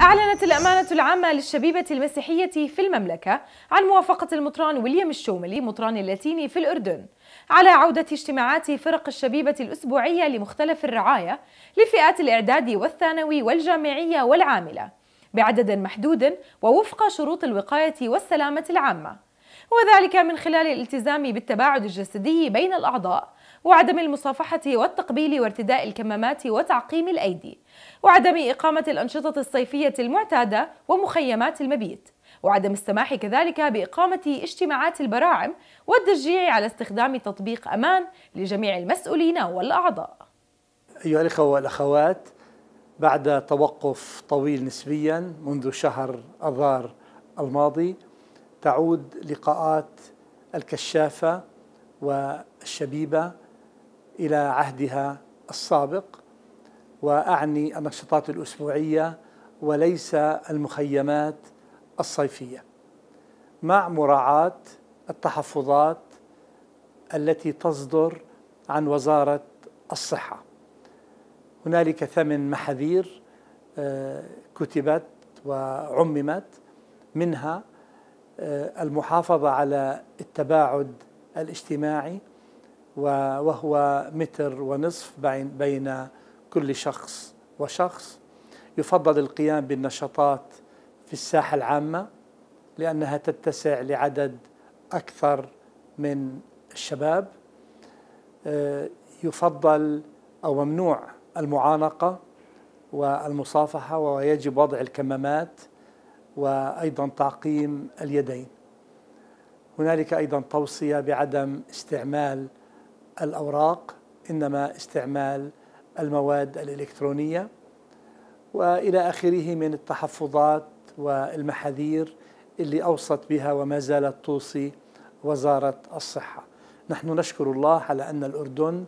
أعلنت الأمانة العامة للشبيبة المسيحية في المملكة عن موافقة المطران ويليام الشوملي مطران اللاتيني في الأردن على عودة اجتماعات فرق الشبيبة الأسبوعية لمختلف الرعاية لفئات الإعداد والثانوي والجامعية والعاملة بعدد محدود ووفق شروط الوقاية والسلامة العامة وذلك من خلال الالتزام بالتباعد الجسدي بين الأعضاء وعدم المصافحة والتقبيل وارتداء الكمامات وتعقيم الأيدي وعدم إقامة الأنشطة الصيفية المعتادة ومخيمات المبيت وعدم السماح كذلك بإقامة اجتماعات البراعم والتشجيع على استخدام تطبيق أمان لجميع المسؤولين والأعضاء أيها الإخوة والأخوات بعد توقف طويل نسبيا منذ شهر أذار الماضي تعود لقاءات الكشافة والشبيبة إلى عهدها السابق وأعني النشاطات الأسبوعية وليس المخيمات الصيفية مع مراعاة التحفظات التي تصدر عن وزارة الصحة هنالك ثمن محاذير آه، كتبت وعممت منها آه، المحافظة على التباعد الاجتماعي وهو متر ونصف بين كل شخص وشخص يفضل القيام بالنشاطات في الساحة العامة لأنها تتسع لعدد أكثر من الشباب آه، يفضل أو ممنوع المعانقة والمصافحة ويجب وضع الكمامات وأيضا تعقيم اليدين هنالك أيضا توصية بعدم استعمال الأوراق إنما استعمال المواد الإلكترونية وإلى آخره من التحفظات والمحاذير اللي أوصت بها وما زالت توصي وزارة الصحة نحن نشكر الله على أن الأردن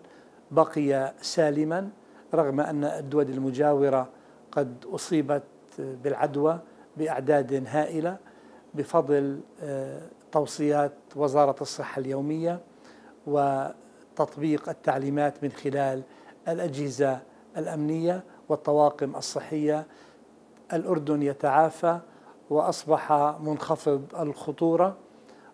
بقي سالما رغم أن الدول المجاورة قد أصيبت بالعدوى بأعداد هائلة بفضل آه، توصيات وزارة الصحة اليومية و تطبيق التعليمات من خلال الأجهزة الأمنية والطواقم الصحية الأردن يتعافى وأصبح منخفض الخطورة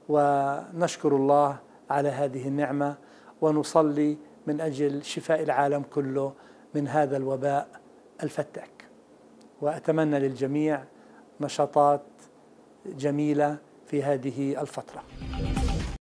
ونشكر الله على هذه النعمة ونصلي من أجل شفاء العالم كله من هذا الوباء الفتاك وأتمنى للجميع نشاطات جميلة في هذه الفترة